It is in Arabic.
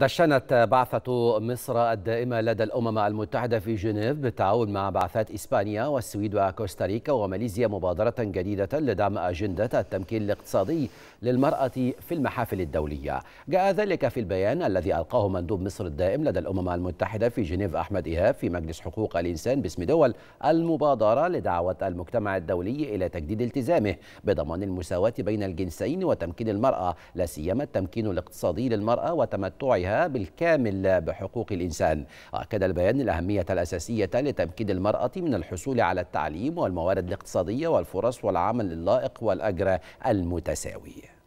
دشنت بعثة مصر الدائمة لدى الأمم المتحدة في جنيف بالتعاون مع بعثات إسبانيا والسويد وكوستاريكا وماليزيا مبادرة جديدة لدعم أجندة التمكين الاقتصادي للمرأة في المحافل الدولية جاء ذلك في البيان الذي ألقاه مندوب مصر الدائم لدى الأمم المتحدة في جنيف أحمد إيهاب في مجلس حقوق الإنسان باسم دول المبادرة لدعوة المجتمع الدولي إلى تجديد التزامه بضمان المساواة بين الجنسين وتمكين المرأة لا سيما التمكين الاقتصادي للمرأة وتمتعها بالكامل بحقوق الإنسان وأكد البيان الأهمية الأساسية لتمكين المرأة من الحصول على التعليم والموارد الاقتصادية والفرص والعمل اللائق والأجر المتساوي